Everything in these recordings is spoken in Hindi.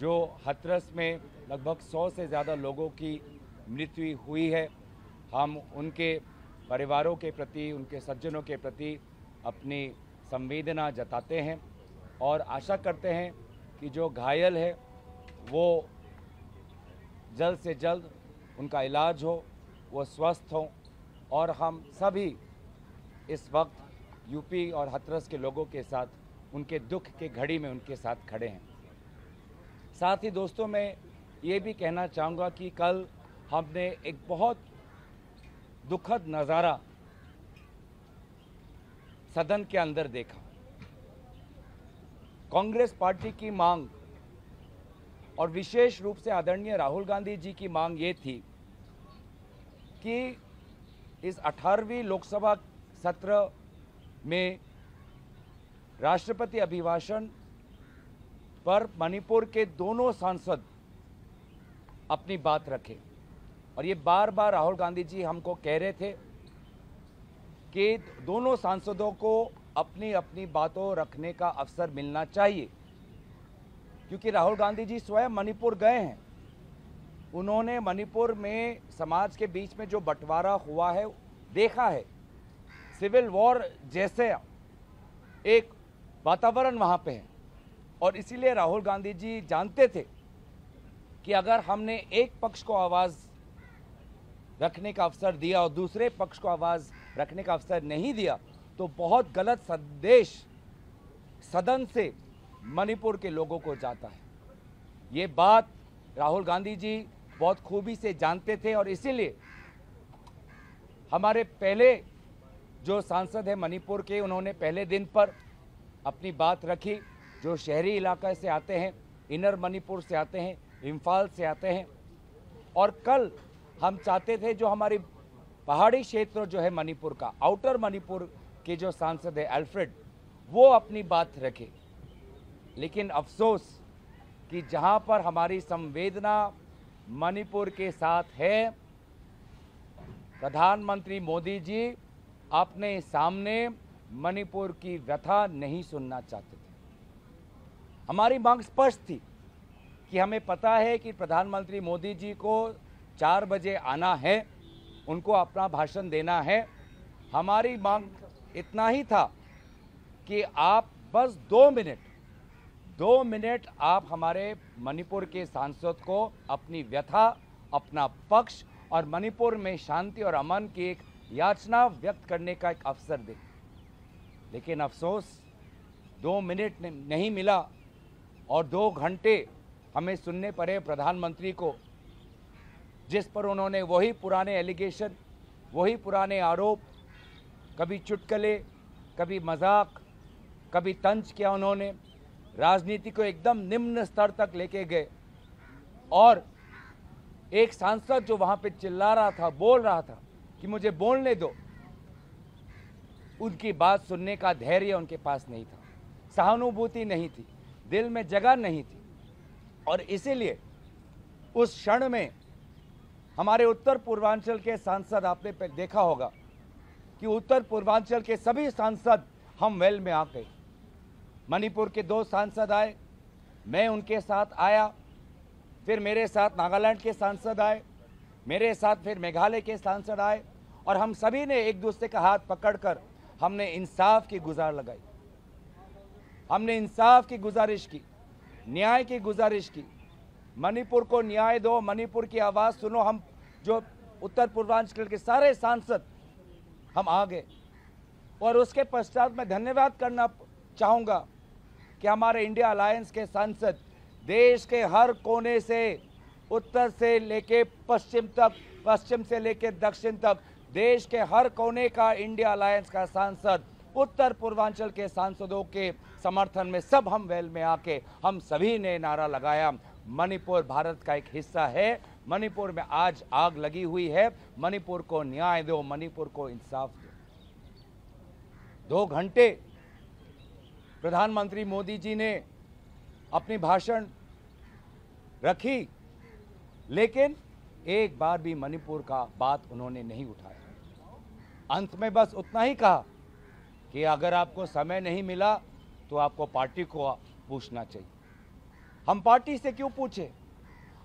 जो हथरस में लगभग सौ से ज़्यादा लोगों की मृत्यु हुई है हम उनके परिवारों के प्रति उनके सज्जनों के प्रति अपनी संवेदना जताते हैं और आशा करते हैं कि जो घायल है वो जल्द से जल्द उनका इलाज हो वो स्वस्थ हों और हम सभी इस वक्त यूपी और हथरस के लोगों के साथ उनके दुख के घड़ी में उनके साथ खड़े हैं साथ ही दोस्तों मैं ये भी कहना चाहूँगा कि कल हमने एक बहुत दुखद नज़ारा सदन के अंदर देखा कांग्रेस पार्टी की मांग और विशेष रूप से आदरणीय राहुल गांधी जी की मांग ये थी कि इस 18वीं लोकसभा सत्र में राष्ट्रपति अभिभाषण पर मणिपुर के दोनों सांसद अपनी बात रखें और ये बार बार राहुल गांधी जी हमको कह रहे थे कि दोनों सांसदों को अपनी अपनी बातों रखने का अवसर मिलना चाहिए क्योंकि राहुल गांधी जी स्वयं मणिपुर गए हैं उन्होंने मणिपुर में समाज के बीच में जो बंटवारा हुआ है देखा है सिविल वॉर जैसे एक वातावरण वहाँ पे है और इसीलिए राहुल गांधी जी जानते थे कि अगर हमने एक पक्ष को आवाज़ रखने का अवसर दिया और दूसरे पक्ष को आवाज़ रखने का अवसर नहीं दिया तो बहुत गलत संदेश सदन से मणिपुर के लोगों को जाता है ये बात राहुल गांधी जी बहुत खूबी से जानते थे और इसीलिए हमारे पहले जो सांसद हैं मणिपुर के उन्होंने पहले दिन पर अपनी बात रखी जो शहरी इलाक़े से आते हैं इनर मणिपुर से आते हैं इम्फाल से आते हैं और कल हम चाहते थे जो हमारी पहाड़ी क्षेत्र जो है मणिपुर का आउटर मणिपुर के जो सांसद है अल्फ्रेड वो अपनी बात रखे लेकिन अफसोस कि जहाँ पर हमारी संवेदना मणिपुर के साथ है प्रधानमंत्री मोदी जी अपने सामने मणिपुर की व्यथा नहीं सुनना चाहते थे हमारी मांग स्पष्ट थी कि हमें पता है कि प्रधानमंत्री मोदी जी को चार बजे आना है उनको अपना भाषण देना है हमारी मांग इतना ही था कि आप बस दो मिनट दो मिनट आप हमारे मणिपुर के सांसद को अपनी व्यथा अपना पक्ष और मणिपुर में शांति और अमन की एक याचना व्यक्त करने का एक अवसर दें लेकिन अफसोस दो मिनट नहीं मिला और दो घंटे हमें सुनने पड़े प्रधानमंत्री को जिस पर उन्होंने वही पुराने एलिगेशन वही पुराने आरोप कभी चुटकले कभी मजाक कभी तंज किया उन्होंने राजनीति को एकदम निम्न स्तर तक लेके गए और एक सांसद जो वहाँ पे चिल्ला रहा था बोल रहा था कि मुझे बोलने दो उनकी बात सुनने का धैर्य उनके पास नहीं था सहानुभूति नहीं थी दिल में जगह नहीं थी और इसीलिए उस क्षण में हमारे उत्तर पूर्वांचल के सांसद आपने देखा होगा कि उत्तर पूर्वांचल के सभी सांसद हम वेल में आ गए मणिपुर के दो सांसद आए मैं उनके साथ आया फिर मेरे साथ नागालैंड के सांसद आए मेरे साथ फिर मेघालय के सांसद आए और हम सभी ने एक दूसरे का हाथ पकड़कर हमने इंसाफ की गुजार लगाई हमने इंसाफ की गुजारिश की न्याय की गुजारिश की मणिपुर को न्याय दो मणिपुर की आवाज़ सुनो हम जो उत्तर पूर्वांचल के सारे सांसद हम आ गए और उसके पश्चात मैं धन्यवाद करना चाहूँगा कि हमारे इंडिया अलायंस के सांसद देश के हर कोने से उत्तर से लेके पश्चिम तक पश्चिम से लेके दक्षिण तक देश के हर कोने का इंडिया अलायंस का सांसद उत्तर पूर्वांचल के सांसदों के समर्थन में सब हम वेल में आके हम सभी ने नारा लगाया मणिपुर भारत का एक हिस्सा है मणिपुर में आज आग लगी हुई है मणिपुर को न्याय दो मणिपुर को इंसाफ दो दो घंटे प्रधानमंत्री मोदी जी ने अपनी भाषण रखी लेकिन एक बार भी मणिपुर का बात उन्होंने नहीं उठाया अंत में बस उतना ही कहा कि अगर आपको समय नहीं मिला तो आपको पार्टी को पूछना चाहिए हम पार्टी से क्यों पूछे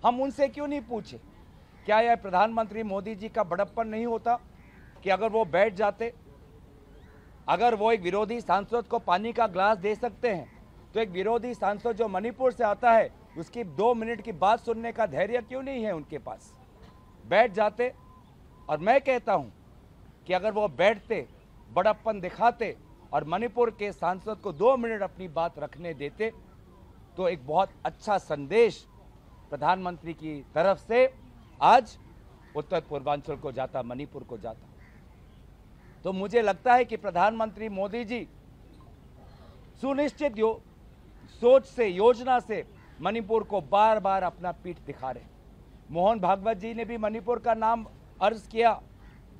हम उनसे क्यों नहीं पूछे क्या यह प्रधानमंत्री मोदी जी का बड़प्पन नहीं होता कि अगर वो बैठ जाते अगर वो एक विरोधी सांसद को पानी का ग्लास दे सकते हैं तो एक विरोधी सांसद जो मणिपुर से आता है उसकी दो मिनट की बात सुनने का धैर्य क्यों नहीं है उनके पास बैठ जाते और मैं कहता हूं कि अगर वो बैठते बड़प्पन दिखाते और मणिपुर के सांसद को दो मिनट अपनी बात रखने देते तो एक बहुत अच्छा संदेश प्रधानमंत्री की तरफ से आज उत्तर पूर्वांचल को जाता मणिपुर को जाता तो मुझे लगता है कि प्रधानमंत्री मोदी जी सुनिश्चित यो, सोच से योजना से मणिपुर को बार बार अपना पीठ दिखा रहे मोहन भागवत जी ने भी मणिपुर का नाम अर्ज किया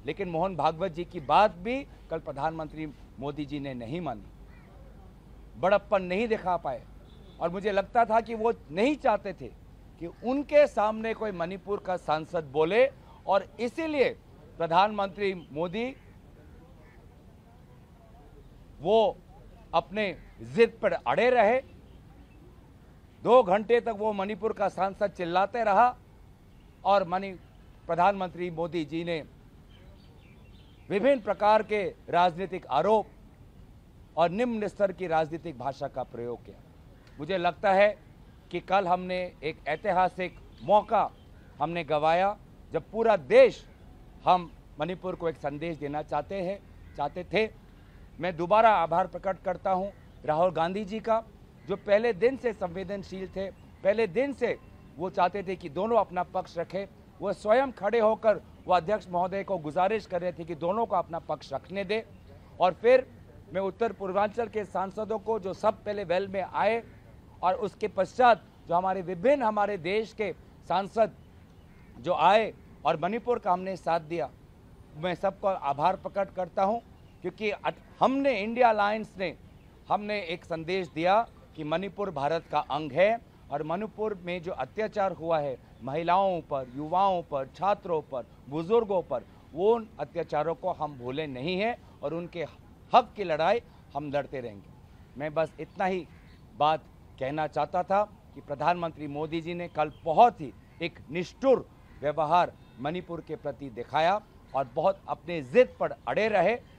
लेकिन मोहन भागवत जी की बात भी कल प्रधानमंत्री मोदी जी ने नहीं मानी बड़प्पन नहीं दिखा पाए और मुझे लगता था कि वो नहीं चाहते थे कि उनके सामने कोई मणिपुर का सांसद बोले और इसीलिए प्रधानमंत्री मोदी वो अपने जिद पर अड़े रहे दो घंटे तक वो मणिपुर का सांसद चिल्लाते रहा और मणि प्रधानमंत्री मोदी जी ने विभिन्न प्रकार के राजनीतिक आरोप और निम्न स्तर की राजनीतिक भाषा का प्रयोग किया मुझे लगता है कि कल हमने एक ऐतिहासिक मौका हमने गवाया जब पूरा देश हम मणिपुर को एक संदेश देना चाहते हैं चाहते थे मैं दोबारा आभार प्रकट करता हूं राहुल गांधी जी का जो पहले दिन से संवेदनशील थे पहले दिन से वो चाहते थे कि दोनों अपना पक्ष रखें वो स्वयं खड़े होकर वो अध्यक्ष महोदय को गुजारिश कर रहे थे कि दोनों को अपना पक्ष रखने दे और फिर मैं उत्तर पूर्वांचल के सांसदों को जो सब पहले वेल में आए और उसके पश्चात जो हमारे विभिन्न हमारे देश के सांसद जो आए और मणिपुर का हमने साथ दिया मैं सबको आभार प्रकट करता हूं क्योंकि हमने इंडिया अलायंस ने हमने एक संदेश दिया कि मणिपुर भारत का अंग है और मणिपुर में जो अत्याचार हुआ है महिलाओं पर युवाओं पर छात्रों पर बुजुर्गों पर वो उन अत्याचारों को हम भूले नहीं हैं और उनके हक की लड़ाई हम लड़ते रहेंगे मैं बस इतना ही बात कहना चाहता था कि प्रधानमंत्री मोदी जी ने कल बहुत ही एक निष्ठुर व्यवहार मणिपुर के प्रति दिखाया और बहुत अपने जिद पर अड़े रहे